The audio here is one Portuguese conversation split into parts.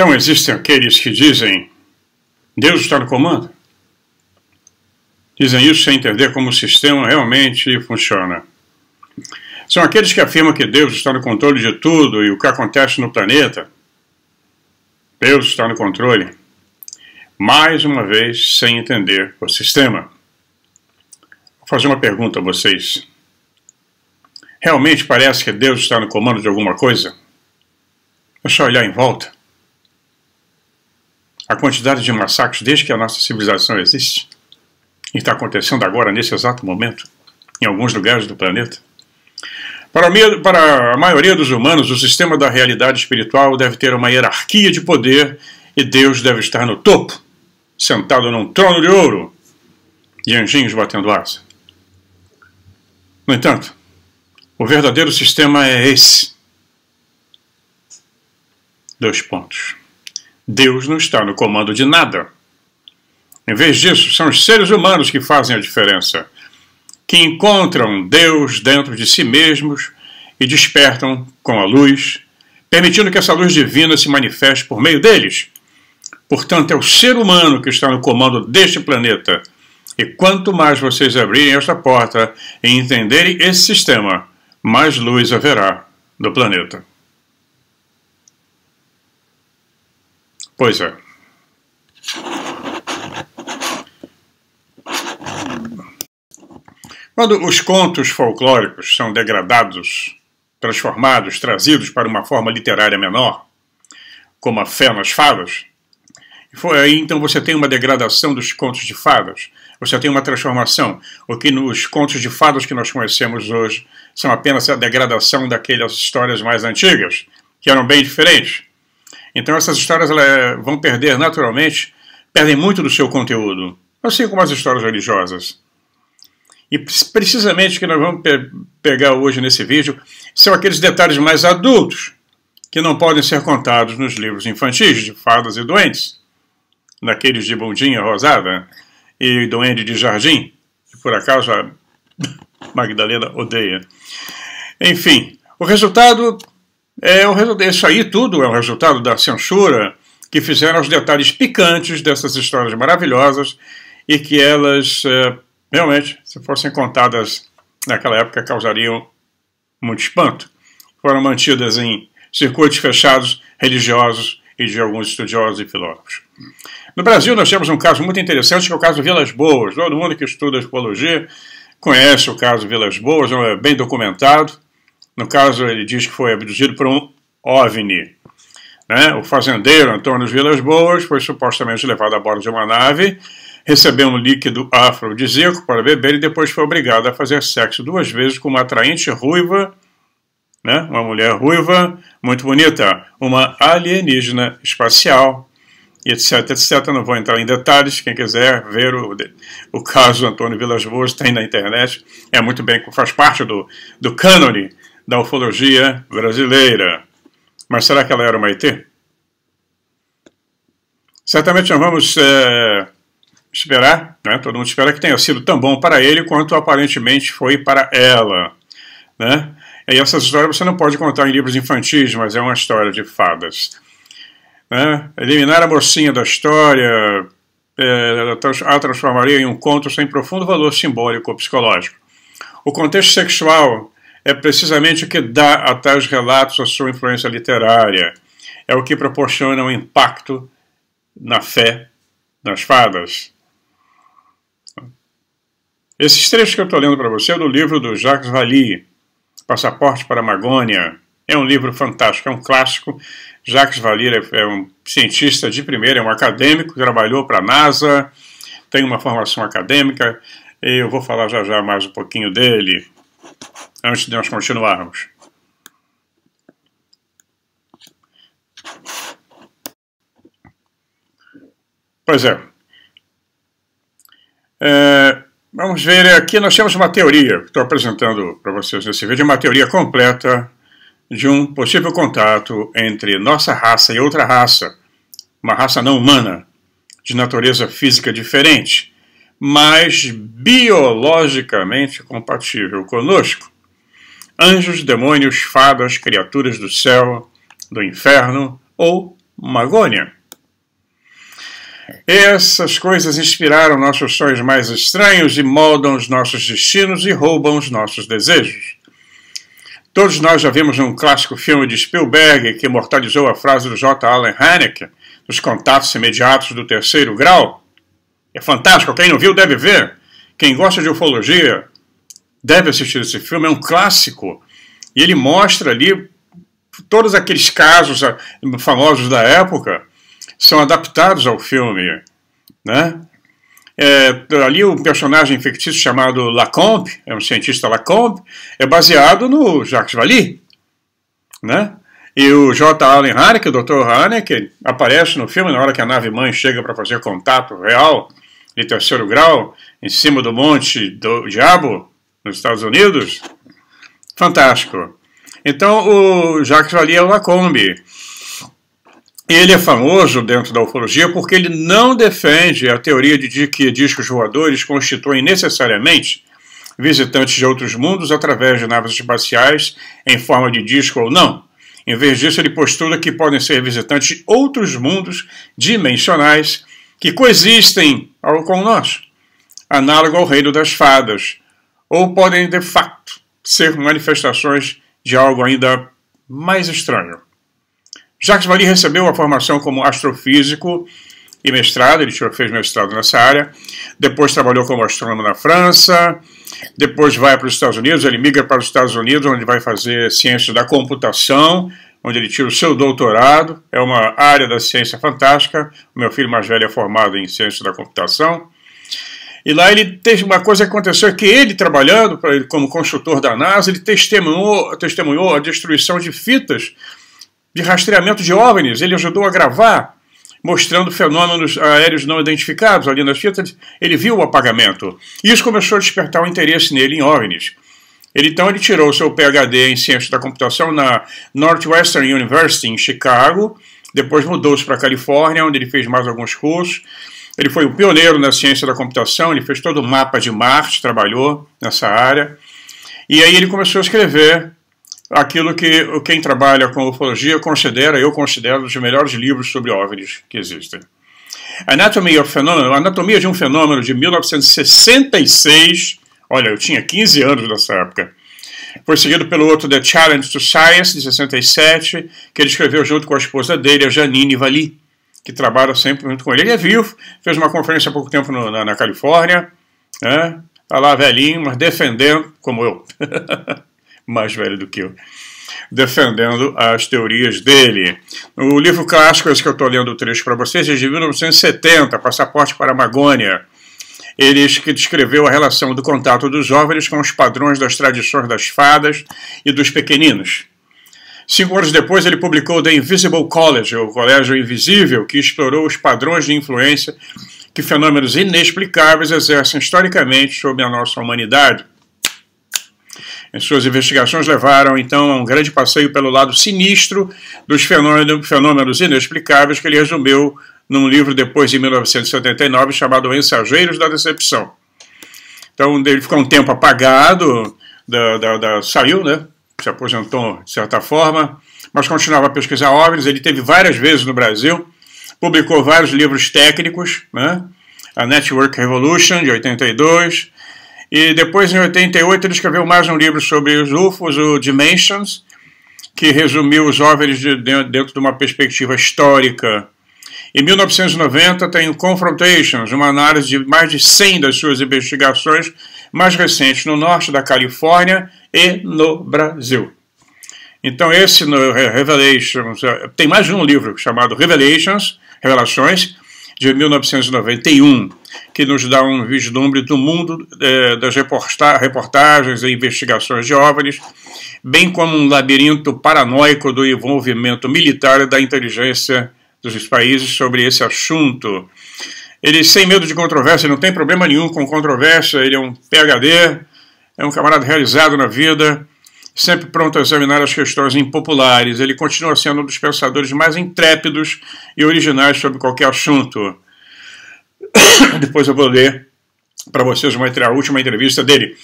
Então existem aqueles que dizem: Deus está no comando. Dizem isso sem entender como o sistema realmente funciona. São aqueles que afirmam que Deus está no controle de tudo e o que acontece no planeta. Deus está no controle. Mais uma vez, sem entender o sistema. Vou fazer uma pergunta a vocês. Realmente parece que Deus está no comando de alguma coisa? É só olhar em volta a quantidade de massacres desde que a nossa civilização existe, e está acontecendo agora, nesse exato momento, em alguns lugares do planeta, para, a maioria dos humanos, o sistema da realidade espiritual deve ter uma hierarquia de poder e Deus deve estar no topo, sentado num trono de ouro e anjinhos batendo asa. No entanto, o verdadeiro sistema é esse. Dois pontos. Deus não está no comando de nada. Em vez disso, são os seres humanos que fazem a diferença, que encontram Deus dentro de si mesmos e despertam com a luz, permitindo que essa luz divina se manifeste por meio deles. Portanto, é o ser humano que está no comando deste planeta. E quanto mais vocês abrirem esta porta e entenderem esse sistema, mais luz haverá no planeta. Pois é. Quando os contos folclóricos são degradados, transformados, trazidos para uma forma literária menor, como a fé nas fadas, foi, então você tem uma degradação dos contos de fadas, você tem uma transformação. O que nos contos de fadas que nós conhecemos hoje são apenas a degradação daquelas histórias mais antigas, que eram bem diferentes. Então essas histórias elas eh, vão perder naturalmente, perdem muito do seu conteúdo, assim como as histórias religiosas. E precisamente o que nós vamos pe pegar hoje nesse vídeo são aqueles detalhes mais adultos que não podem ser contados nos livros infantis de fadas e doentes, naqueles de bondinha rosada e doente de jardim, que por acaso a Magdalena odeia. Enfim, o resultado é, isso aí tudo é o resultado da censura que fizeram os detalhes picantes dessas histórias maravilhosas e que elas é, realmente, se fossem contadas naquela época, causariam muito espanto. Foram mantidas em circuitos fechados religiosos e de alguns estudiosos e filósofos. No Brasil, nós temos um caso muito interessante, que é o caso Vilas Boas. Todo mundo que estuda escologia conhece o caso Vilas Boas, é, é bem documentado. No caso, ele diz que foi abduzido por um OVNI. Né? O fazendeiro Antônio Vilas Boas foi supostamente levado a bordo de uma nave, recebeu um líquido afrodisíaco para beber e depois foi obrigado a fazer sexo duas vezes com uma atraente ruiva, né? uma mulher ruiva, muito bonita, uma alienígena espacial, etc, etc. Não vou entrar em detalhes, quem quiser ver o, o caso Antônio Vilas Boas tem na internet, é muito bem, faz parte do, do cânone da ufologia brasileira. Mas será que ela era uma ET? Certamente não vamos é, esperar, né? todo mundo espera que tenha sido tão bom para ele quanto aparentemente foi para ela. Né? E essas histórias você não pode contar em livros infantis, mas é uma história de fadas. Né? Eliminar a mocinha da história é, a transformaria em um conto sem profundo valor simbólico ou psicológico. O contexto sexual é precisamente o que dá a tais relatos a sua influência literária. É o que proporciona um impacto na fé das fadas. Esses trechos que eu estou lendo para você é do livro do Jacques Vali, Passaporte para a Magônia. É um livro fantástico, é um clássico. Jacques Vali é um cientista de primeira, é um acadêmico, trabalhou para a NASA, tem uma formação acadêmica. E eu vou falar já já mais um pouquinho dele antes de nós continuarmos. Pois é. é. Vamos ver aqui, nós temos uma teoria, estou apresentando para vocês nesse vídeo, uma teoria completa de um possível contato entre nossa raça e outra raça, uma raça não humana, de natureza física diferente, mas biologicamente compatível conosco anjos, demônios, fadas, criaturas do céu, do inferno ou Magônia. Essas coisas inspiraram nossos sonhos mais estranhos e moldam os nossos destinos e roubam os nossos desejos. Todos nós já vimos num clássico filme de Spielberg que imortalizou a frase do J. Allen Hynek dos contatos imediatos do terceiro grau. É fantástico, quem não viu deve ver. Quem gosta de ufologia deve assistir esse filme, é um clássico. E ele mostra ali todos aqueles casos ah, famosos da época são adaptados ao filme, né? É, ali o um personagem fictício chamado Lacombe, é um cientista Lacombe, é baseado no Jacques Vallée, né? E o J. Allen Harnick, o Dr. Harnick, aparece no filme na hora que a nave-mãe chega para fazer contato real de terceiro grau em cima do monte do diabo, nos Estados Unidos. Fantástico. Então, o Jacques Valier Lacombe, ele é famoso dentro da ufologia porque ele não defende a teoria de que discos voadores constituem necessariamente visitantes de outros mundos através de naves espaciais em forma de disco ou não. Em vez disso, ele postula que podem ser visitantes de outros mundos dimensionais que coexistem com nós, análogo ao reino das fadas, ou podem de facto ser manifestações de algo ainda mais estranho. Jacques Vali recebeu a formação como astrofísico e mestrado, ele fez mestrado nessa área, depois trabalhou como astrônomo na França, depois vai para os Estados Unidos, ele migra para os Estados Unidos, onde vai fazer ciência da computação, onde ele tira o seu doutorado, é uma área da ciência fantástica, o meu filho mais velho é formado em ciência da computação, e lá ele teve uma coisa que aconteceu que ele trabalhando ele como construtor da NASA, ele testemunhou, testemunhou a destruição de fitas de rastreamento de OVNIs. Ele ajudou a gravar, mostrando fenômenos aéreos não identificados ali nas fitas. Ele viu o apagamento. E isso começou a despertar o um interesse nele em OVNIs. Ele, então ele tirou seu PhD em ciência da computação na Northwestern University em Chicago. Depois mudou-se para a Califórnia, onde ele fez mais alguns cursos ele foi o pioneiro na ciência da computação, ele fez todo o mapa de Marte, trabalhou nessa área. E aí ele começou a escrever aquilo que quem trabalha com ufologia considera, eu considero, um dos melhores livros sobre OVNIs que existem. Anatomy of Phenomenon, Anatomia de um Fenômeno, de 1966, olha, eu tinha 15 anos nessa época, foi seguido pelo outro The Challenge to Science, de 67, que ele escreveu junto com a esposa dele, a Janine Valli que trabalha sempre junto com ele. Ele é vivo, fez uma conferência há pouco tempo no, na, na, Califórnia, né? Tá lá velhinho, mas defendendo, como eu, mais velho do que eu, defendendo as teorias dele. O livro clássico, esse que eu estou lendo o trecho para vocês, é de 1970, Passaporte para a Magônia. Ele que descreveu a relação do contato dos jovens com os padrões das tradições das fadas e dos pequeninos. Cinco anos depois, ele publicou The Invisible College, o Colégio Invisível, que explorou os padrões de influência que fenômenos inexplicáveis exercem historicamente sobre a nossa humanidade. As suas investigações levaram, então, a um grande passeio pelo lado sinistro dos fenômenos inexplicáveis que ele resumiu num livro depois de 1979 chamado Mensageiros da Decepção. Então, ele ficou um tempo apagado, da, da, da, saiu, né? se aposentou de certa forma, mas continuava a pesquisar OVNIs. Ele teve várias vezes no Brasil, publicou vários livros técnicos, né? a Network Revolution, de 82, e depois, em 88, ele escreveu mais um livro sobre os UFOs, o Dimensions, que resumiu os OVNIs de dentro de uma perspectiva histórica. Em 1990, tem o Confrontations, uma análise de mais de 100 das suas investigações mais recente no norte da Califórnia e no Brasil. Então, esse no é, Revelations, é, tem mais de um livro chamado Revelations, Revelações, de 1991, que nos dá um vislumbre do mundo eh, das reportagens e investigações de OVNIs, bem como um labirinto paranoico do envolvimento militar e da inteligência dos países sobre esse assunto. Ele, sem medo de controvérsia, não tem problema nenhum com controvérsia, ele é um PHD, é um camarada realizado na vida, sempre pronto a examinar as questões impopulares. Ele continua sendo um dos pensadores mais intrépidos e originais sobre qualquer assunto. Depois eu vou ler para vocês uma, a última entrevista dele.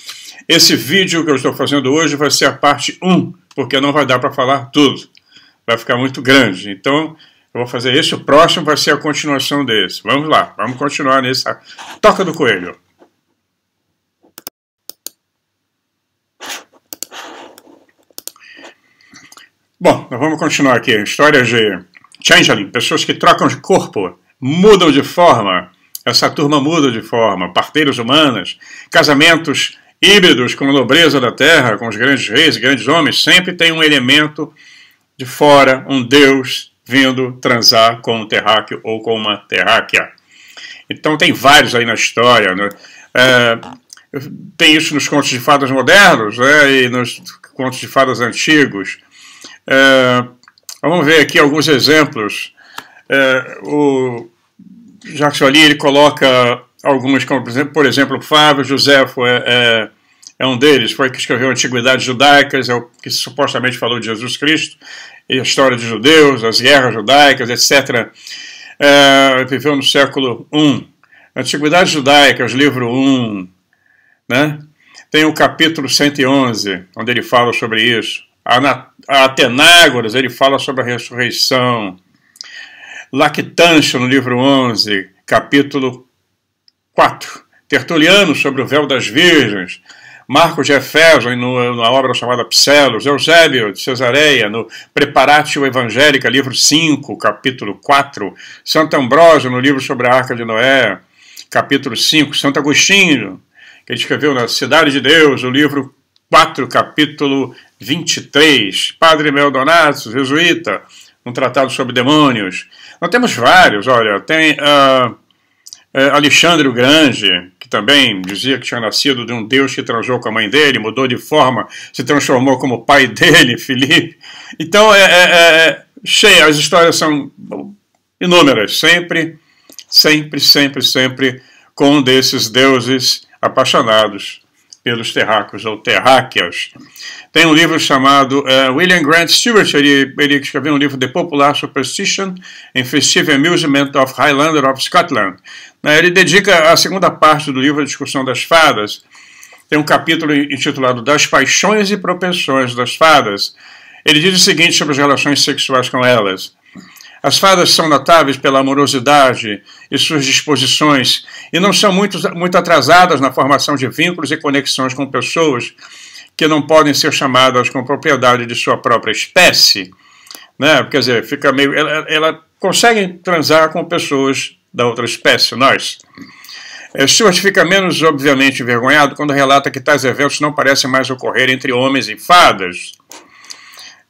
Esse vídeo que eu estou fazendo hoje vai ser a parte 1, porque não vai dar para falar tudo. Vai ficar muito grande. Então, eu vou fazer esse, o próximo vai ser a continuação desse. Vamos lá, vamos continuar nessa toca do coelho. Bom, nós vamos continuar aqui. Histórias de changeling, pessoas que trocam de corpo, mudam de forma. Essa turma muda de forma. Parteiras humanas, casamentos híbridos com a nobreza da terra, com os grandes reis, grandes homens, sempre tem um elemento de fora, um deus vindo transar com um terráqueo ou com uma terráquea. Então tem vários aí na história. Né? É, tem isso nos contos de fadas modernos né? e nos contos de fadas antigos. É, vamos ver aqui alguns exemplos. É, o Jacques Joly, ele coloca algumas, como por exemplo, por exemplo Fábio José foi, é, é um deles, foi que escreveu Antiguidades Judaicas, é o que supostamente falou de Jesus Cristo, e a história dos judeus, as guerras judaicas, etc. É, viveu no século I. Antiguidades Judaicas, livro I, né? tem o capítulo 111, onde ele fala sobre isso. A Atenágoras, ele fala sobre a ressurreição. Lactância, no livro 11, capítulo 4. Tertuliano, sobre o véu das virgens. Marcos de Efésio, na obra chamada Pselos, Eusébio de Cesareia, no Preparatio Evangélica, livro 5, capítulo 4, Santo Ambrósio, no livro sobre a Arca de Noé, capítulo 5, Santo Agostinho, que ele escreveu na Cidade de Deus, o livro 4, capítulo 23, Padre Meldonato, jesuíta, um tratado sobre demônios. Nós temos vários, olha, tem... Uh, é, Alexandre o Grande, que também dizia que tinha nascido de um Deus que transou com a mãe dele, mudou de forma, se transformou como pai dele, Felipe. Então, é, é, cheia, é, é, as histórias são inúmeras, sempre, sempre, sempre, sempre com um desses deuses apaixonados pelos terráqueos ou terráqueas. Tem um livro chamado uh, William Grant Stewart, ele, ele, escreveu um livro The Popular Superstition and Festive Amusement of Highlander of Scotland. Eh, ele dedica a segunda parte do livro à discussão das fadas. Tem um capítulo intitulado Das Paixões e Propensões das Fadas. Ele diz o seguinte sobre as relações sexuais com elas. As fadas são notáveis pela amorosidade e suas disposições, e não são muito, muito atrasadas na formação de vínculos e conexões com pessoas que não podem ser chamadas com propriedade de sua própria espécie. Né? Quer dizer, fica meio. Ela, ela consegue transar com pessoas da outra espécie, nós. É, Stuart fica menos, obviamente, envergonhado quando relata que tais eventos não parecem mais ocorrer entre homens e fadas.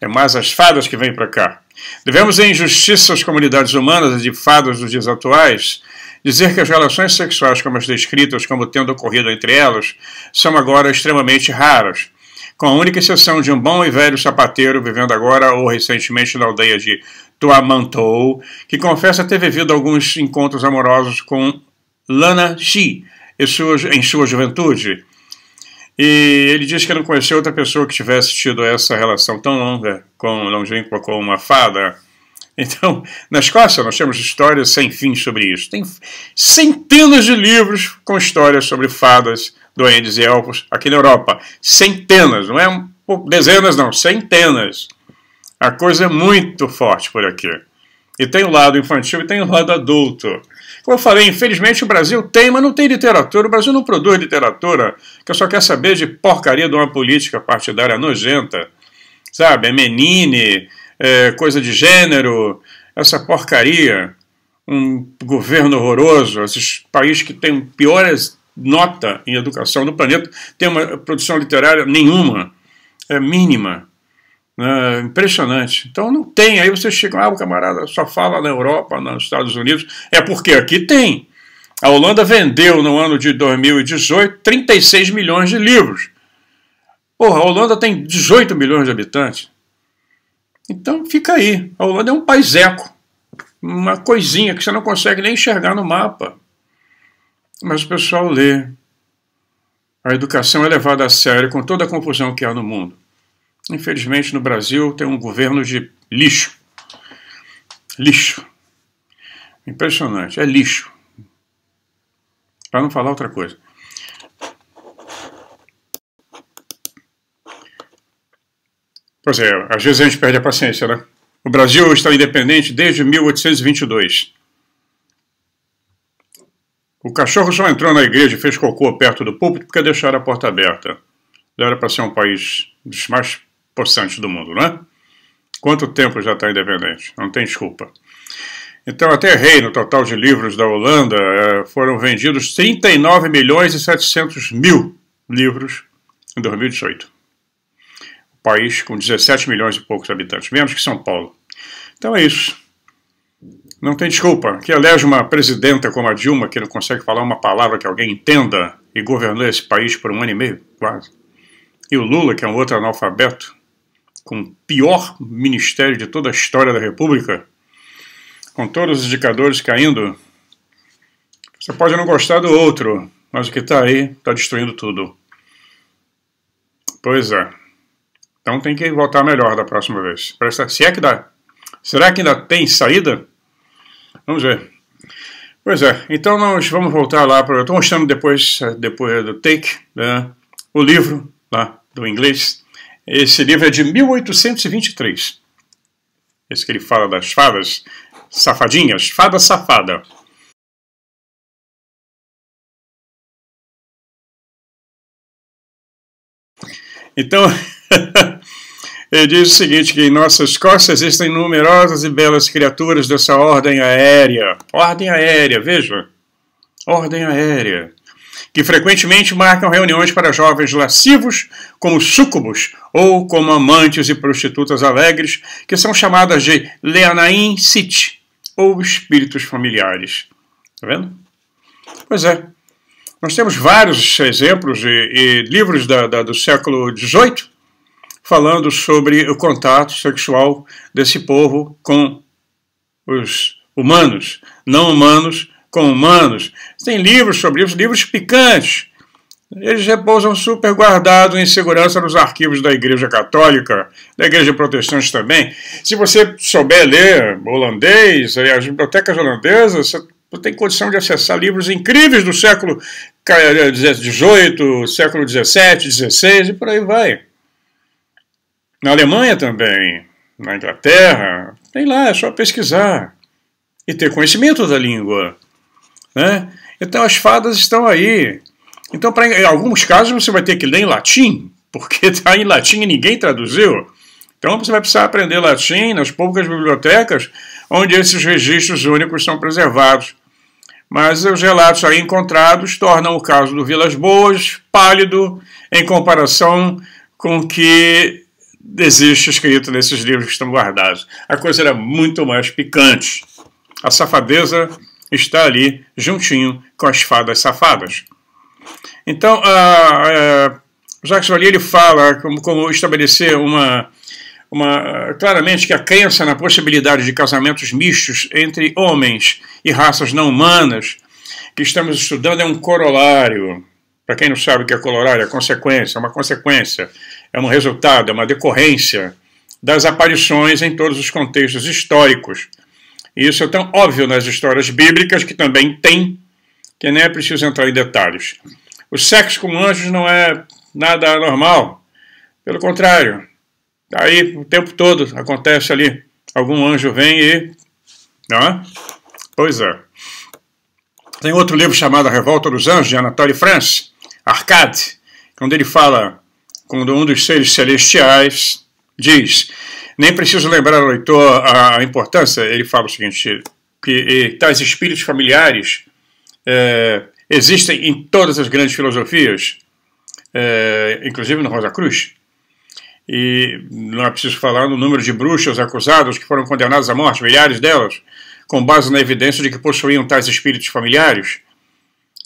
É mais as fadas que vêm para cá. Devemos, em justiça às comunidades humanas e fadas dos dias atuais, dizer que as relações sexuais como as descritas, como tendo ocorrido entre elas, são agora extremamente raras, com a única exceção de um bom e velho sapateiro vivendo agora ou recentemente na aldeia de Tuamantou, que confessa ter vivido alguns encontros amorosos com Lana Xi em sua, em sua juventude, e ele diz que não conheceu outra pessoa que tivesse tido essa relação tão longa com longínqua com uma fada. Então, na Escócia, nós temos histórias sem fim sobre isso. Tem centenas de livros com histórias sobre fadas, duendes e elfos aqui na Europa. Centenas, não é um pouco, dezenas, não, centenas. A coisa é muito forte por aqui. E tem o lado infantil e tem o lado adulto. Como eu falei, infelizmente o Brasil tem, mas não tem literatura. O Brasil não produz literatura, que só quer saber de porcaria de uma política partidária nojenta. Sabe? É menine, é coisa de gênero, essa porcaria. Um governo horroroso, esses países que têm piores nota em educação do planeta, têm uma produção literária nenhuma, é mínima. Né, impressionante. Então não tem. Aí você chega lá, ah, o camarada só fala na Europa, nos Estados Unidos. É porque aqui tem. A Holanda vendeu no ano de 2018 36 milhões de livros. Porra, a Holanda tem 18 milhões de habitantes. Então fica aí. A Holanda é um país eco. Uma coisinha que você não consegue nem enxergar no mapa. Mas o pessoal lê. A educação é levada a sério com toda a confusão que há no mundo. Infelizmente, no Brasil tem um governo de lixo. Lixo. Impressionante, é lixo. Para não falar outra coisa. Pois é, às vezes a gente perde a paciência, né? O Brasil está independente desde 1822. O cachorro só entrou na igreja e fez cocô perto do púlpito porque deixaram a porta aberta. Era para ser um país dos mais possante do mundo, não é? Quanto tempo já está independente? Não tem desculpa. Então, até rei no total de livros da Holanda, eh, foram vendidos 39 milhões e 700 mil livros em 2018. O país com 17 milhões e poucos habitantes, menos que São Paulo. Então é isso. Não tem desculpa. Que elege uma presidenta como a Dilma, que não consegue falar uma palavra que alguém entenda, e governou esse país por um ano e meio, quase. E o Lula, que é um outro analfabeto, com o pior ministério de toda a história da República, com todos os indicadores caindo, você pode não gostar do outro, mas o que está aí está destruindo tudo. Pois é. Então tem que voltar melhor da próxima vez. Se é que dá. Será que ainda tem saída? Vamos ver. Pois é, então nós vamos voltar lá Eu estou mostrando depois, eh, depois do take, né, o livro lá do inglês esse livro é de 1823. Esse que ele fala das fadas safadinhas, fada safada. Então, ele diz o seguinte, que em nossas costas existem numerosas e belas criaturas dessa ordem aérea. Ordem aérea, veja. Ordem aérea que frequentemente marcam reuniões para jovens lascivos, como sucubos, ou como amantes e prostitutas alegres, que são chamadas de Leanaim Sit, ou espíritos familiares. Está vendo? Pois é. Nós temos vários exemplos e, e livros da, da, do século XVIII falando sobre o contato sexual desse povo com os humanos, não humanos, com humanos. Tem livros sobre isso, livros picantes. Eles repousam super guardados em segurança nos arquivos da Igreja Católica, da Igreja Protestante também. Se você souber ler holandês, as bibliotecas holandesas, você tem condição de acessar livros incríveis do século XVIII, eh, século XVII, XVI e por aí vai. Na Alemanha também, na Inglaterra, tem lá, é só pesquisar e ter conhecimento da língua. Né? Então as fadas estão aí. Então, pra, em alguns casos, você vai ter que ler em latim, porque está em latim e ninguém traduziu. Então você vai precisar aprender latim nas poucas bibliotecas onde esses registros únicos são preservados. Mas os relatos aí encontrados tornam o caso do Vilas Boas pálido em comparação com o que existe escrito nesses livros que estão guardados. A coisa era muito mais picante. A safadeza está ali juntinho com as fadas safadas. Então, a, a Jacques Valier ele fala como, como estabelecer uma, uma, claramente que a crença na possibilidade de casamentos mistos entre homens e raças não humanas que estamos estudando é um corolário. Para quem não sabe o que é corolário, é consequência, é uma consequência, é um resultado, é uma decorrência das aparições em todos os contextos históricos isso é tão óbvio nas histórias bíblicas, que também tem, que nem é preciso entrar em detalhes. O sexo com anjos não é nada normal, Pelo contrário, aí o tempo todo acontece ali. Algum anjo vem e. Não é? Pois é. Tem outro livro chamado A Revolta dos Anjos, de Anatole France, Arcade, onde ele fala quando um dos seres celestiais diz: nem preciso lembrar ao leitor a, importância, ele fala o seguinte, que e, eh, tais espíritos familiares é, existem em todas as grandes filosofias, é, inclusive no Rosa Cruz. E não é preciso falar no número de bruxas acusadas que foram condenadas à morte, milhares delas, com base na evidência de que possuíam tais espíritos familiares.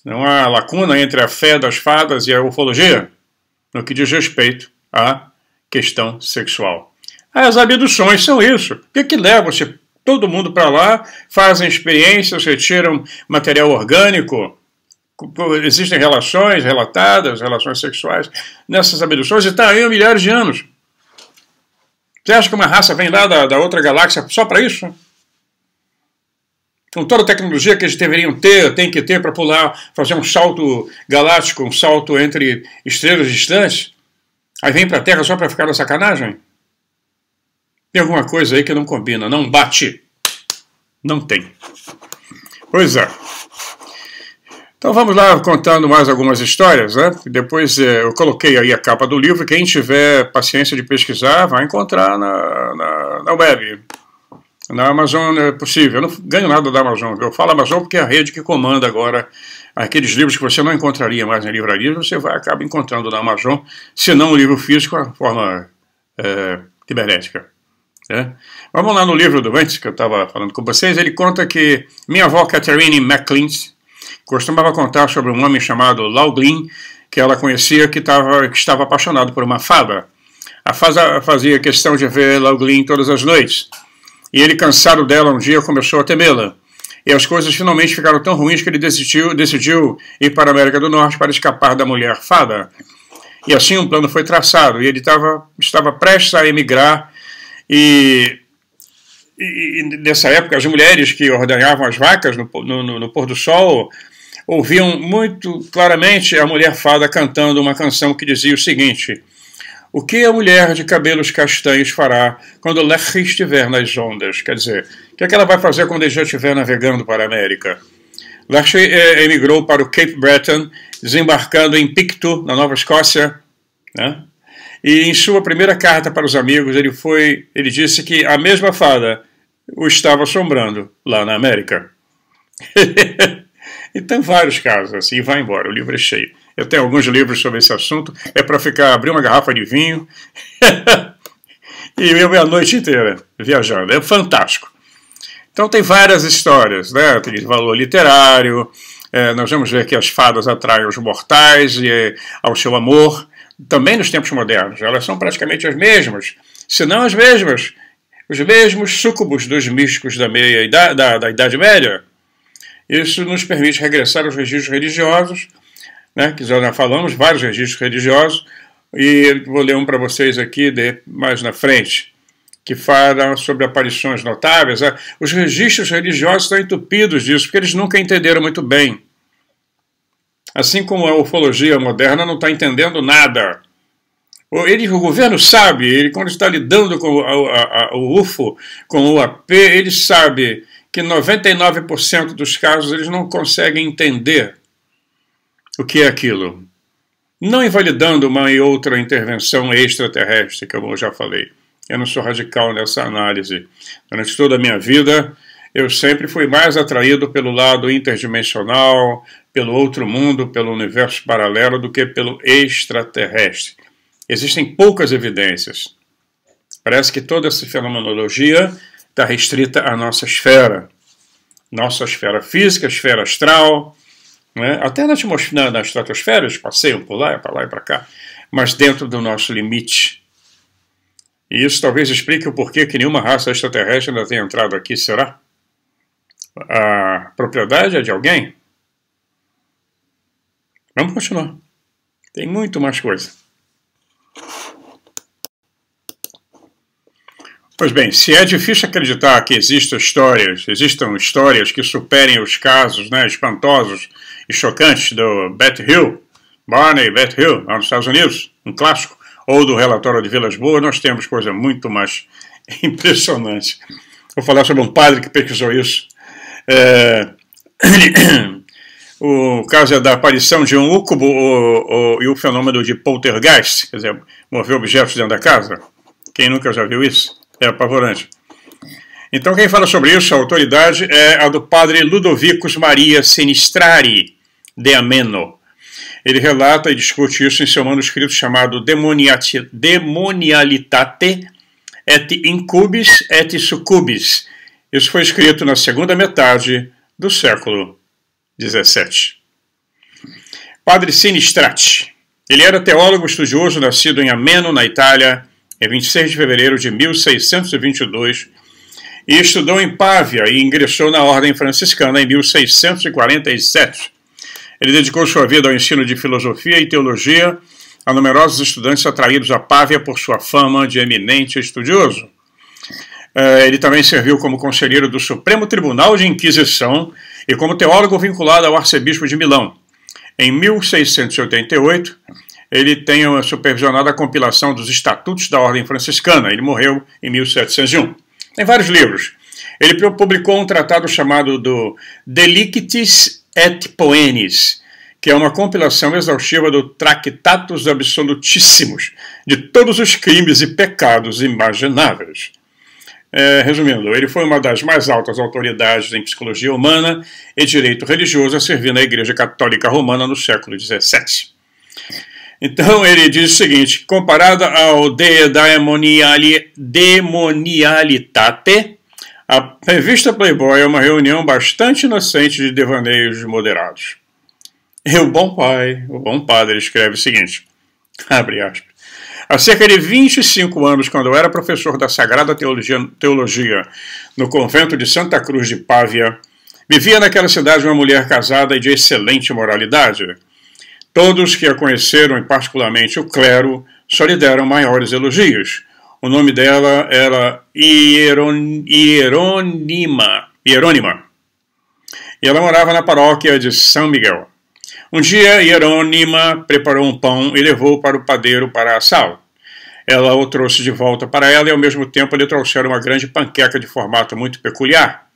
Não há lacuna entre a fé das fadas e a ufologia no que diz respeito à questão sexual. As ah, abduções são isso. O que, que leva se todo mundo para lá, fazem experiências, retiram material orgânico, existem relações relatadas, relações sexuais nessas abduções e está aí há milhares de anos. Você acha que uma raça vem lá da, da outra galáxia só para isso? Com toda a tecnologia que eles deveriam ter, tem que ter para pular, fazer um salto galáctico, um salto entre estrelas distantes, aí vem para a Terra só para ficar na sacanagem? Tem alguma coisa aí que não combina, não bate. Não tem. Pois é. Então vamos lá contando mais algumas histórias, né? Depois eh, eu coloquei aí a capa do livro. Quem tiver paciência de pesquisar, vai encontrar na, na, na web. Na Amazon é possível. Eu não ganho nada da Amazon. Eu falo Amazon porque é a rede que comanda agora aqueles livros que você não encontraria mais em livrarias, você vai acaba encontrando na Amazon, se não o livro físico, a forma é, cibernética. É. Vamos lá no livro do antes que eu estava falando com vocês. Ele conta que minha avó Catherine McClint costumava contar sobre um homem chamado Lauglin, que ela conhecia, que, tava, que estava apaixonado por uma fada. A fada fazia questão de ver Lauglin todas as noites. E ele, cansado dela, um dia começou a temê-la. E as coisas finalmente ficaram tão ruins que ele decidiu, decidiu ir para a América do Norte para escapar da mulher fada. E assim um plano foi traçado, e ele tava, estava prestes a emigrar e, e, nessa época, as mulheres que ordenhavam as vacas no, no, no pôr do sol ouviam muito claramente a mulher fada cantando uma canção que dizia o seguinte: O que a mulher de cabelos castanhos fará quando Lerri estiver nas ondas? Quer dizer, o que, é que ela vai fazer quando ele já estiver navegando para a América? Lerchi eh, emigrou para o Cape Breton, desembarcando em Pictou, na Nova Escócia, né? E em sua primeira carta para os amigos, ele foi, ele disse que a mesma fada o estava assombrando lá na América. então, vários casos assim, vai embora, o livro é cheio. Eu tenho alguns livros sobre esse assunto, é para ficar abrir uma garrafa de vinho e eu a noite inteira viajando. É fantástico. Então tem várias histórias, né? Tem valor literário, é, nós vamos ver que as fadas atraem os mortais e, é, ao seu amor também nos tempos modernos. Elas são praticamente as mesmas, se não as mesmas. Os mesmos sucubos dos místicos da, meia idade, da, da Idade Média. Isso nos permite regressar aos registros religiosos, né, que já falamos, vários registros religiosos, e vou ler um para vocês aqui de, mais na frente, que fala sobre aparições notáveis. Ah, os registros religiosos estão entupidos disso, porque eles nunca entenderam muito bem assim como a ufologia moderna não está entendendo nada. Ele, o governo sabe, ele, quando está lidando com a, a, a, o UFO, com o UAP, ele sabe que 99% dos casos eles não conseguem entender o que é aquilo. Não invalidando uma e outra intervenção extraterrestre, como eu já falei. Eu não sou radical nessa análise. Durante toda a minha vida, eu sempre fui mais atraído pelo lado interdimensional, pelo outro mundo, pelo universo paralelo, do que pelo extraterrestre. Existem poucas evidências. Parece que toda essa fenomenologia está restrita à nossa esfera. Nossa esfera física, esfera astral, né? até na, atmosfera, na estratosfera eles passeiam por lá, é para lá e para cá, mas dentro do nosso limite. E isso talvez explique o porquê que nenhuma raça extraterrestre ainda tenha entrado aqui, será? a propriedade é de alguém? Vamos continuar. Tem muito mais coisa. Pois bem, se é difícil acreditar que existam histórias, existam histórias que superem os casos né, espantosos e chocantes do Beth Hill, Barney Beth Hill, lá nos Estados Unidos, um clássico, ou do relatório de Vilas Boas, nós temos coisa muito mais impressionante. Vou falar sobre um padre que pesquisou isso é, o caso é da aparição de um úcubo o, o, e o fenômeno de poltergeist, quer dizer, mover objetos dentro da casa. Quem nunca já viu isso? É apavorante. Então, quem fala sobre isso, a autoridade, é a do padre Ludovicus Maria Sinistrari de Ameno. Ele relata e discute isso em seu manuscrito chamado Demonialitate et Incubis et Succubis, isso foi escrito na segunda metade do século XVII. Padre Sinistrati. Ele era teólogo estudioso nascido em Ameno, na Itália, em 26 de fevereiro de 1622, e estudou em Pávia e ingressou na Ordem Franciscana em 1647. Ele dedicou sua vida ao ensino de filosofia e teologia a numerosos estudantes atraídos a Pávia por sua fama de eminente estudioso. Eh, ele também serviu como conselheiro do Supremo Tribunal de Inquisição e como teólogo vinculado ao arcebispo de Milão. Em 1688, ele tem eh, supervisionado a compilação dos Estatutos da Ordem Franciscana. Ele morreu em 1701. Tem vários livros. Ele publicou um tratado chamado do Delictis et Poenis, que é uma compilação exaustiva do Tractatus Absolutissimus de todos os crimes e pecados imagináveis. É, resumindo, ele foi uma das mais altas autoridades em psicologia humana e direito religioso a servir na Igreja Católica Romana no século XVII. Então ele diz o seguinte: comparada ao De Daemoniali, Demonialitate, a revista Playboy é uma reunião bastante inocente de devaneios moderados. E o bom pai, o bom padre, escreve o seguinte: abre aspas. Há cerca de 25 anos, quando eu era professor da Sagrada Teologia, Teologia no convento de Santa Cruz de Pávia, vivia naquela cidade uma mulher casada e de excelente moralidade. Todos que a conheceram, e particularmente o clero, só lhe deram maiores elogios. O nome dela era Hieron, Hierônima. E ela morava na paróquia de São Miguel. Um dia, Hierônima preparou um pão e levou para o padeiro para assar. Ela o trouxe de volta para ela e, ao mesmo tempo, lhe trouxeram uma grande panqueca de formato muito peculiar.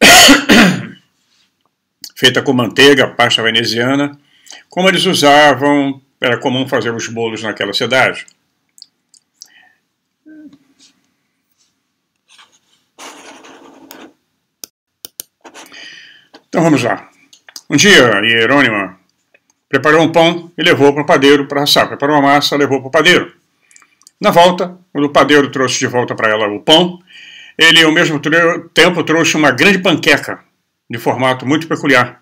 Feita com manteiga, pasta veneziana, como eles usavam, era comum fazer os bolos naquela cidade. Então vamos lá. Um dia, Hierônima preparou um pão e levou para o padeiro para assar. Preparou uma massa, levou para o padeiro. Na volta, quando o padeiro trouxe de volta para ela o pão, ele ao mesmo tempo trouxe uma grande panqueca de formato muito peculiar,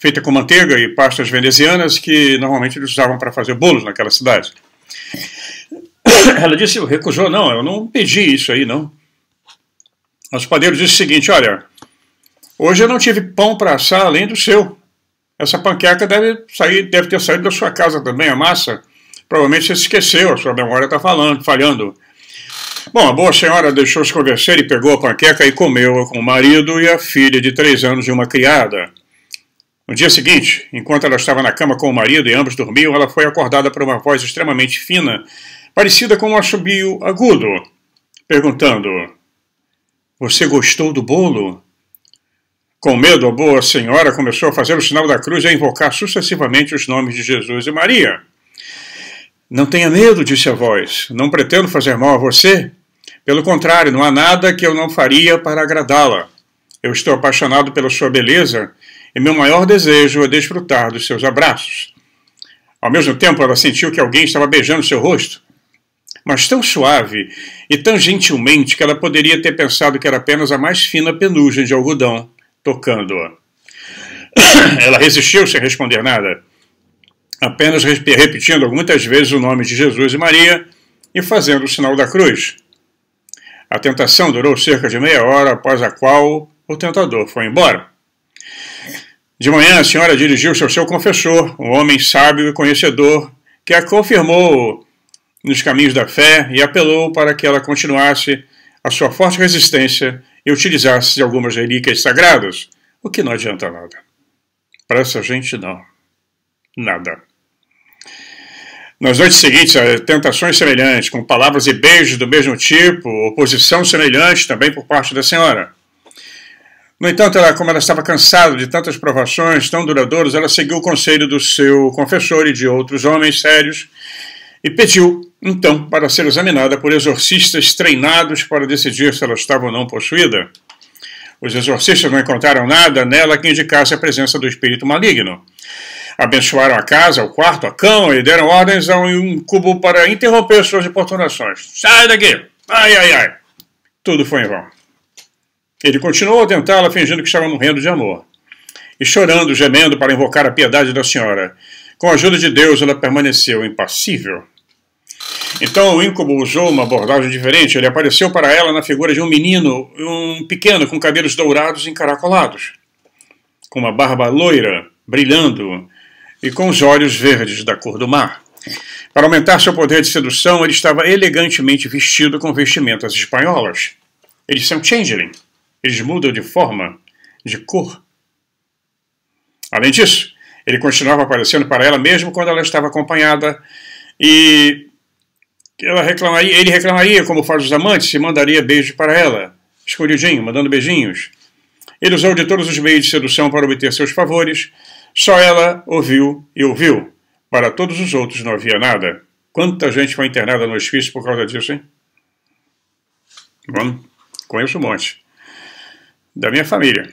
feita com manteiga e pastas venezianas que normalmente eles usavam para fazer bolos naquela cidade. Ela disse, recusou, não, eu não pedi isso aí, não. Mas o padeiro disse o seguinte, olha, hoje eu não tive pão para assar além do seu. Essa panqueca deve, sair, deve ter saído da sua casa também, a massa. Provavelmente você esqueceu, a sua memória está falhando, Bom, a boa senhora deixou-se conversar e pegou a panqueca e comeu-a com o marido e a filha de três anos e uma criada. No dia seguinte, enquanto ela estava na cama com o marido e ambos dormiam, ela foi acordada por uma voz extremamente fina, parecida com um assobio agudo, perguntando: Você gostou do bolo? Com medo, a boa senhora começou a fazer o sinal da cruz e a invocar sucessivamente os nomes de Jesus e Maria. Não tenha medo, disse a voz. Não pretendo fazer mal a você. Pelo contrário, não há nada que eu não faria para agradá-la. Eu estou apaixonado pela sua beleza e meu maior desejo é desfrutar dos seus abraços. Ao mesmo tempo, ela sentiu que alguém estava beijando seu rosto, mas tão suave e tão gentilmente que ela poderia ter pensado que era apenas a mais fina penugem de algodão tocando-a. Ela resistiu-se responder nada, apenas repetindo muitas vezes o nome de Jesus e Maria e fazendo o sinal da cruz. A tentação durou cerca de meia hora, após a qual o tentador foi embora. De manhã, a senhora dirigiu-se ao seu confessor, um homem sábio e conhecedor, que a confirmou nos caminhos da fé e apelou para que ela continuasse a sua forte resistência e utilizasse algumas relíquias sagradas, o que não adianta nada. Para essa gente, não. Nada. Nas noites seguintes, tentações semelhantes, com palavras e beijos do mesmo tipo, oposição semelhante também por parte da senhora. No entanto, ela, como ela estava cansada de tantas provações tão duradouras, ela seguiu o conselho do seu confessor e de outros homens sérios e pediu então para ser examinada por exorcistas treinados para decidir se ela estava ou não possuída. Os exorcistas não encontraram nada nela que indicasse a presença do espírito maligno. Abençoaram a casa, o quarto, a cama e deram ordens a um cubo para interromper suas importunações. Sai daqui! Ai, ai, ai! Tudo foi em vão. Ele continuou a tentá-la, fingindo que estava morrendo de amor. E chorando, gemendo para invocar a piedade da senhora. Com a ajuda de Deus, ela permaneceu impassível, então o Incubo usou uma abordagem diferente, ele apareceu para ela na figura de um menino, um pequeno, com cabelos dourados encaracolados, com uma barba loira, brilhando, e com os olhos verdes da cor do mar. Para aumentar seu poder de sedução, ele estava elegantemente vestido com vestimentas espanholas. Eles são changeling. Eles mudam de forma, de cor. Além disso, ele continuava aparecendo para ela mesmo quando ela estava acompanhada e ela reclamaria, ele reclamaria como faz os amantes e mandaria beijos para ela, escondidinho, mandando beijinhos. Ele usou de todos os meios de sedução para obter seus favores, só ela ouviu e ouviu. Para todos os outros não havia nada. Quanta gente foi internada no hospício por causa disso, hein? Bom, conheço um monte. Da minha família.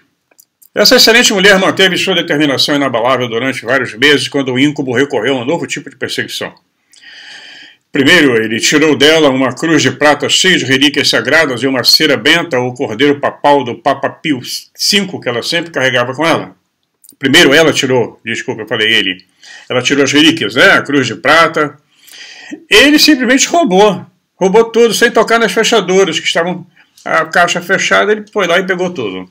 Essa excelente mulher manteve sua determinação inabalável durante vários meses quando o íncubo recorreu a um novo tipo de perseguição. Primeiro, ele tirou dela uma cruz de prata cheia de relíquias sagradas e uma cera benta o cordeiro papal do Papa Pio V, que ela sempre carregava com ela. Primeiro ela tirou, desculpa, eu falei ele. Ela tirou as relíquias, né? A cruz de prata. Ele simplesmente roubou. Roubou tudo, sem tocar nas fechaduras, que estavam a caixa fechada, ele foi lá e pegou tudo.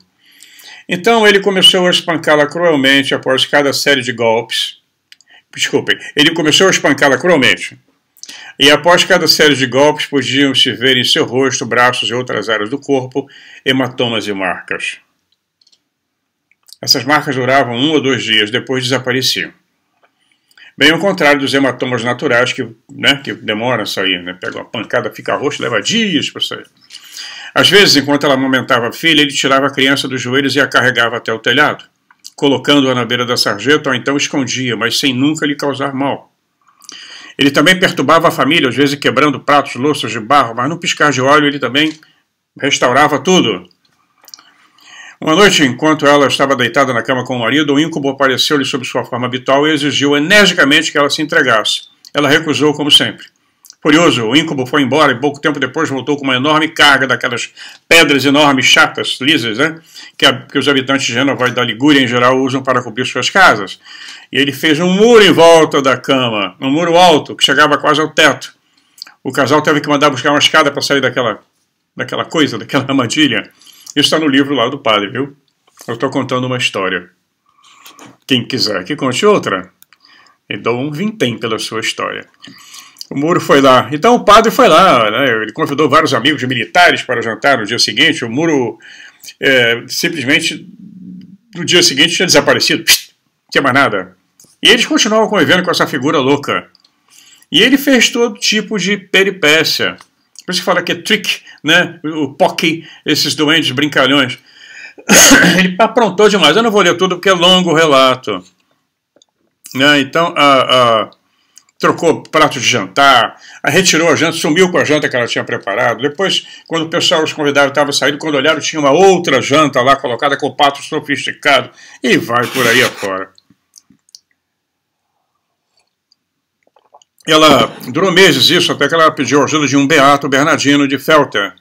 Então ele começou a espancá-la cruelmente após cada série de golpes. Desculpem, ele começou a espancá-la cruelmente e após cada série de golpes, podiam-se ver em seu rosto, braços e outras áreas do corpo hematomas e marcas. Essas marcas duravam um ou dois dias, depois desapareciam. Bem ao contrário dos hematomas naturais, que, né, que demoram a sair, né? pega uma pancada, fica roxo, leva dias para sair. Às vezes, enquanto ela amamentava a filha, ele tirava a criança dos joelhos e a carregava até o telhado, colocando-a na beira da sarjeta ou então escondia, mas sem nunca lhe causar mal. Ele também perturbava a família, às vezes quebrando pratos, louças de barro, mas num piscar de óleo ele também restaurava tudo. Uma noite, enquanto ela estava deitada na cama com o marido, o íncubo apareceu-lhe sob sua forma habitual e exigiu energicamente que ela se entregasse. Ela recusou, como sempre. Curioso, o Incubo foi embora e pouco tempo depois voltou com uma enorme carga daquelas pedras enormes, chatas, lisas, né? Que, a, que os habitantes de Genova e da Ligúria, em geral, usam para cobrir suas casas. E ele fez um muro em volta da cama, um muro alto, que chegava quase ao teto. O casal teve que mandar buscar uma escada para sair daquela, daquela coisa, daquela armadilha. Isso está no livro lá do padre, viu? Eu estou contando uma história. Quem quiser que conte outra, eu dou um vintém pela sua história. O Moro foi lá. Então o padre foi lá, né? ele convidou vários amigos militares para jantar no dia seguinte. O Moro é, simplesmente no dia seguinte tinha desaparecido. não tinha mais nada. E eles continuavam convivendo com essa figura louca. E ele fez todo tipo de peripécia. Por isso que fala que é trick, né? O Pocky, esses doentes brincalhões. ele aprontou demais. Eu não vou ler tudo porque é longo o relato. Né? Então, a, a trocou prato de jantar, retirou a janta, sumiu com a janta que ela tinha preparado. Depois, quando o pessoal, os convidados estavam saindo, quando olharam, tinha uma outra janta lá colocada com pato sofisticado e vai por aí afora. Ela durou meses isso, até que ela pediu ajuda de um beato Bernardino de Felter,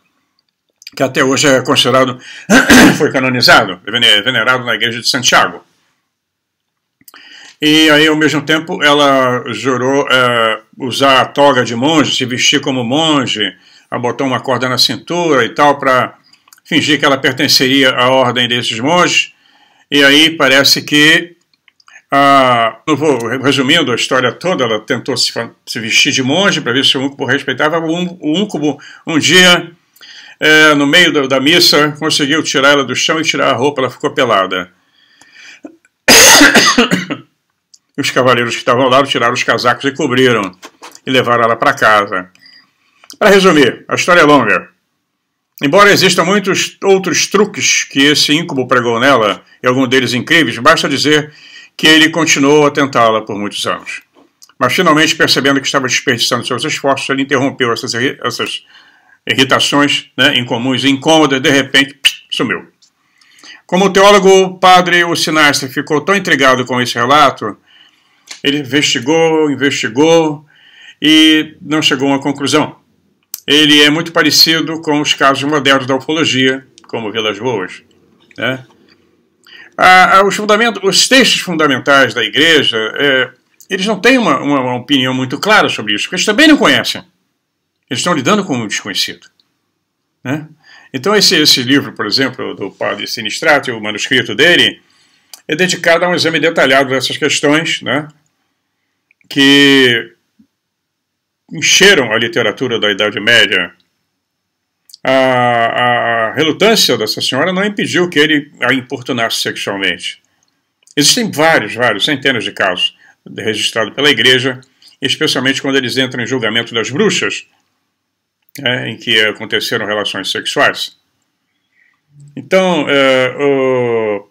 que até hoje é considerado, foi canonizado, venerado na igreja de Santiago. E aí, ao mesmo tempo, ela jurou é, usar a toga de monge, se vestir como monge, ela botou uma corda na cintura e tal, para fingir que ela pertenceria à ordem desses monges. E aí parece que, ah, não vou resumindo a história toda, ela tentou se, se vestir de monge para ver se o Uncubo respeitava. O, um, o Uncubo, um dia, é, no meio da, da missa, conseguiu tirar ela do chão e tirar a roupa, ela ficou pelada. Os cavaleiros que estavam lá tiraram os casacos e cobriram e levaram ela para casa. Para resumir, a história é longa. Embora existam muitos outros truques que esse íncubo pregou nela, e algum deles incríveis, basta dizer que ele continuou a tentá-la por muitos anos. Mas finalmente, percebendo que estava desperdiçando seus esforços, ele interrompeu essas, essas irritações né, incomuns e incômodas, de repente, pss, sumiu. Como o teólogo padre Usinastre ficou tão intrigado com esse relato, ele investigou, investigou e não chegou a uma conclusão. Ele é muito parecido com os casos modernos da ufologia, como Vilas Boas. Né? os, fundamentos, os textos fundamentais da igreja, é, eles não têm uma, uma, uma opinião muito clara sobre isso, porque eles também não conhecem. Eles estão lidando com o desconhecido. Né? Então, esse, esse livro, por exemplo, do padre Sinistrato, o manuscrito dele, é dedicada a um exame detalhado dessas questões, né, que encheram a literatura da Idade Média. A, a relutância dessa senhora não impediu que ele a importunasse sexualmente. Existem vários, vários, centenas de casos registrados pela igreja, especialmente quando eles entram em julgamento das bruxas, né, em que aconteceram relações sexuais. Então, é, o,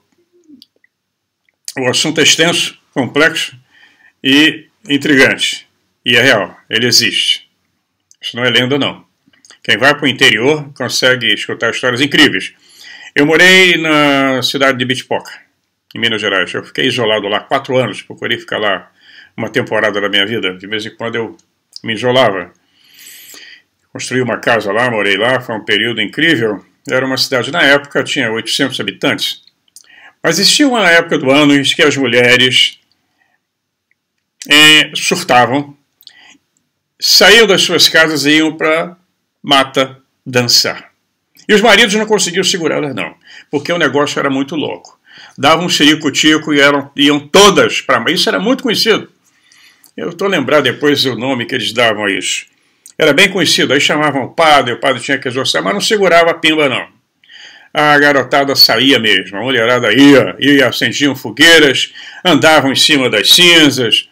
o assunto é extenso, complexo e intrigante. E é real, ele existe. Isso não é lenda, não. Quem vai para o interior consegue escutar histórias incríveis. Eu morei na cidade de Bitpoca, em Minas Gerais. Eu fiquei isolado lá quatro anos, procurei ficar lá uma temporada da minha vida. De vez em quando eu me isolava. Construí uma casa lá, morei lá, foi um período incrível. Era uma cidade, na época, tinha 800 habitantes. Existia uma época do ano em que as mulheres é, surtavam, saíam das suas casas e iam para mata dançar. E os maridos não conseguiam segurá-las, não, porque o negócio era muito louco. Davam um xerico-tico e eram, iam todas para. Isso era muito conhecido. Eu estou lembrado depois o nome que eles davam a isso. Era bem conhecido. Aí chamavam o padre, o padre tinha que exorcizar, mas não segurava a pimba, não a garotada saía mesmo, a mulherada ia, ia, acendiam fogueiras, andavam em cima das cinzas.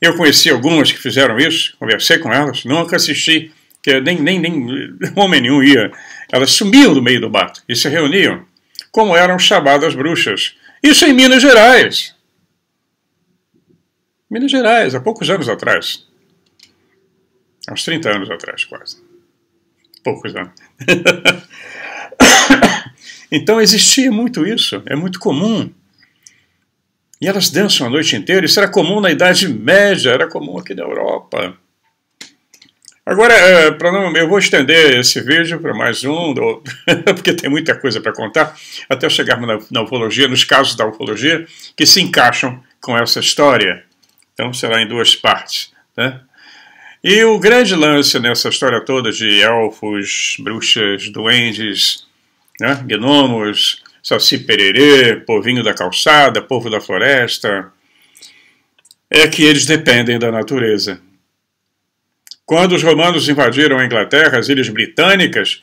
Eu conheci algumas que fizeram isso, conversei com elas, nunca assisti, que nem, nem, nem homem nenhum ia. Elas sumiam do meio do mato e se reuniam, como eram chamadas bruxas. Isso em Minas Gerais. Minas Gerais, há poucos anos atrás. Há uns 30 anos atrás, quase. Poucos anos. Então existia muito isso, é muito comum. E elas dançam a noite inteira, isso era comum na Idade Média, era comum aqui na Europa. Agora, eh, para não, eu vou estender esse vídeo para mais um, porque tem muita coisa para contar, até chegarmos na, na, ufologia, nos casos da ufologia, que se encaixam com essa história. Então será em duas partes. Né? E o grande lance nessa história toda de elfos, bruxas, duendes, né? gnomos, saci pererê, povinho da calçada, povo da floresta, é que eles dependem da natureza. Quando os romanos invadiram a Inglaterra, as ilhas britânicas,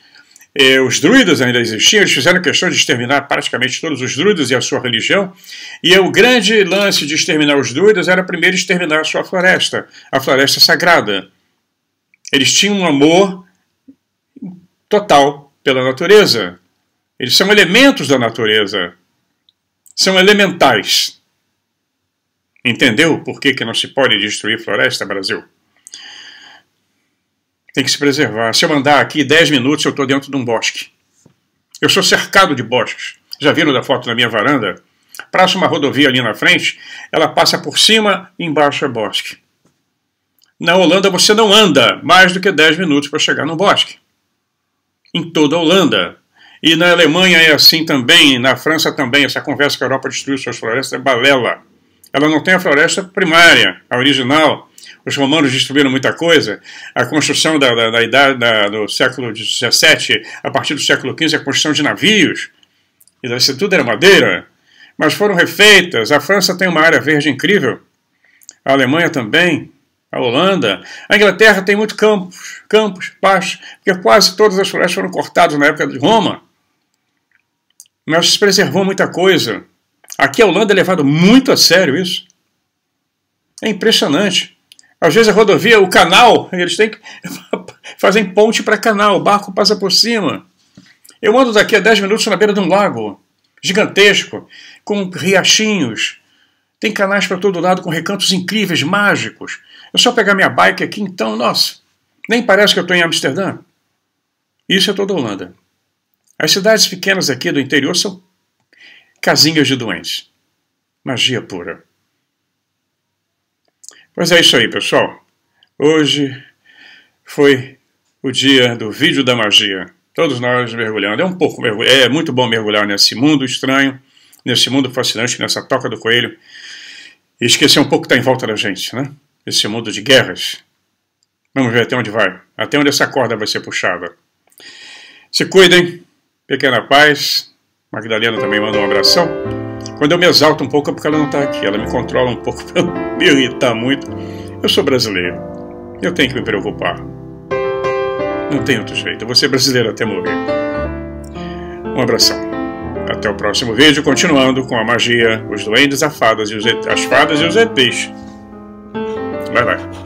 eh, os druidas ainda existiam, eles fizeram questão de exterminar praticamente todos os druidas e a sua religião, e o grande lance de exterminar os druidas era primeiro exterminar a sua floresta, a floresta sagrada. Eles tinham um amor total pela natureza, eles são elementos da natureza. São elementais. Entendeu por que, que não se pode destruir floresta, Brasil? Tem que se preservar. Se eu andar aqui 10 minutos, eu estou dentro de um bosque. Eu sou cercado de bosques. Já viram da foto na minha varanda? Passa uma rodovia ali na frente, ela passa por cima e embaixo é bosque. Na Holanda você não anda mais do que 10 minutos para chegar no bosque. Em toda a Holanda, e na Alemanha é assim também, na França também. Essa conversa que a Europa destruiu suas florestas é balela. Ela não tem a floresta primária, a original. Os romanos destruíram muita coisa. A construção da, da, da idade da, do século XVII, a partir do século XV, a construção de navios. E daí tudo era madeira. Mas foram refeitas. A França tem uma área verde incrível. A Alemanha também a Holanda. A Inglaterra tem muito campos, campos, pastos, porque quase todas as florestas foram cortadas na época de Roma. Mas preservou muita coisa. Aqui a Holanda é levado muito a sério isso. É impressionante. Às vezes a rodovia, o canal, eles têm que fazer ponte para canal, o barco passa por cima. Eu ando daqui a 10 minutos na beira de um lago gigantesco, com riachinhos. Tem canais para todo lado com recantos incríveis, mágicos. É só pegar minha bike aqui, então, nossa, nem parece que eu estou em Amsterdã. Isso é toda a Holanda. As cidades pequenas aqui do interior são casinhas de doentes. Magia pura. Pois é isso aí, pessoal. Hoje foi o dia do vídeo da magia. Todos nós mergulhando. É um pouco É muito bom mergulhar nesse mundo estranho, nesse mundo fascinante, nessa toca do coelho. E esquecer um pouco que está em volta da gente, né? Esse mundo de guerras. Vamos ver até onde vai. Até onde essa corda vai ser puxada. Se cuidem. Pequena Paz, Magdalena também manda um abração. Quando eu me exalto um pouco é porque ela não está aqui, ela me controla um pouco para me irritar muito. Eu sou brasileiro, eu tenho que me preocupar. Não tem outro jeito, eu vou ser brasileiro até morrer. Um abração. Até o próximo vídeo, continuando com a magia, os duendes, e as fadas e os ETs. Vai, vai.